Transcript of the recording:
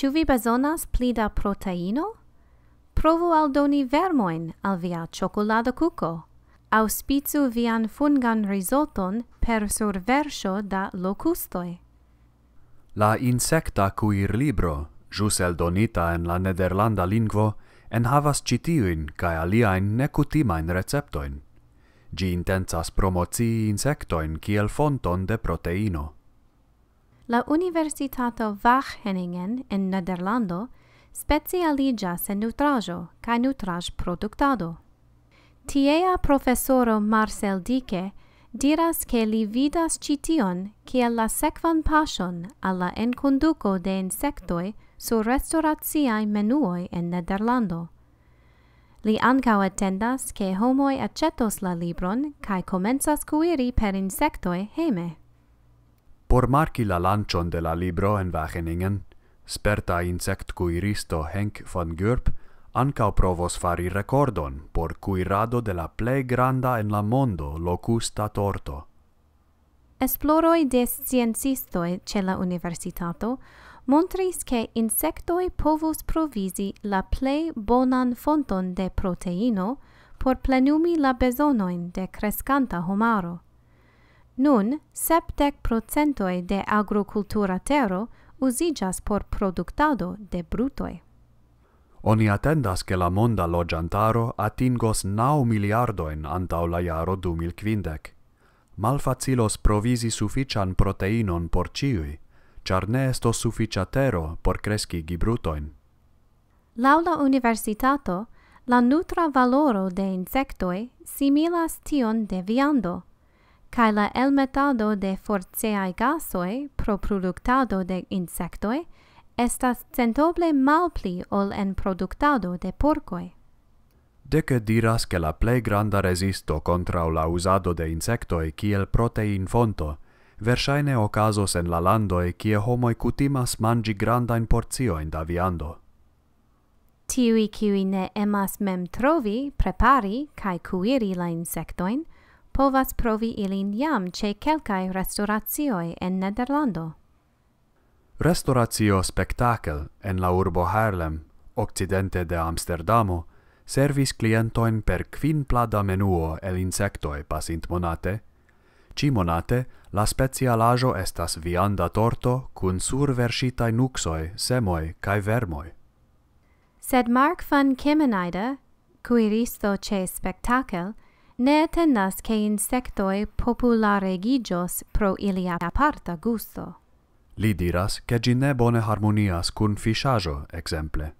Ciu vi bezonas pli da proteino? Provu al doni vermoin al via cioccolada cuco, au spizu vian fungan risotton per sur da locustoi. La insecta cui libro, jus el donita en la nederlanda lingvo, en havas citiuin ca aliaen necutimain receptoin. Gi intensas promocii insectoin kiel fonton de proteino la Universitato Wageningen in Nederlando specialigas en nutrajo kaj nutraj produktado. Tiea professoro Marcel Dike diras ke li vidas cition ke la sekvan pasion alla enconduco de insectoi sur restauratiae menuoi in Nederlando. Li ancao attendas che homoi accetos la libron cae comensas cuiri per insectoi heme. Por marki la lancion de la libro en Wageningen, sperta insect cuiristo Henk van Gurp ancau provos fari recordon por cuirado de la plei granda en la mondo locusta torto. Esploroi de sciencistoi ce la universitato montris che insectoi povus provisi la plei bonan fonton de proteino por plenumi la besonoin de crescanta homaro. Nun, septec procentoi de agrocultura tero usigas por productado de brutoi. Oni attendas che la monda lojantaro atingos nau miliardoen antau la jaro du mil Mal facilos provisi sufician proteinon por ciui, char ne estos suficia tero por cresci gibrutoin. Laula universitato, la nutra valoro de insectoi similas tion de viando, cae la elmetado de forceae gasoe pro productado de insectoe estas centoble mal pli ol en productado de porcoe. Deca diras que la plei granda resisto contra la usado de insectoi ciel protein fonto, versaine ocasos en la landoe kie homoi cutimas mangi granda in porcio in daviando. Tiui cui ne emas mem trovi, prepari, cae cuiri la insectoin, povas provi ilin jam ce celcae restauratioi en Nederlando. Restauratio spektakel en la urbo Haarlem, occidente de Amsterdamo, servis clientoin per quin plada menuo el insectoi pasint monate, ci monate la specialajo estas vianda torto cun sur nuxoi, nuxoe, semoe, cae vermoe. Sed Mark van Kemenaida, cuiristo ce spektakel, ne tenas che insectoi populare gigios pro ilia aparta gusto. Li diras che gi ne bone harmonias cun fichajo, exemple.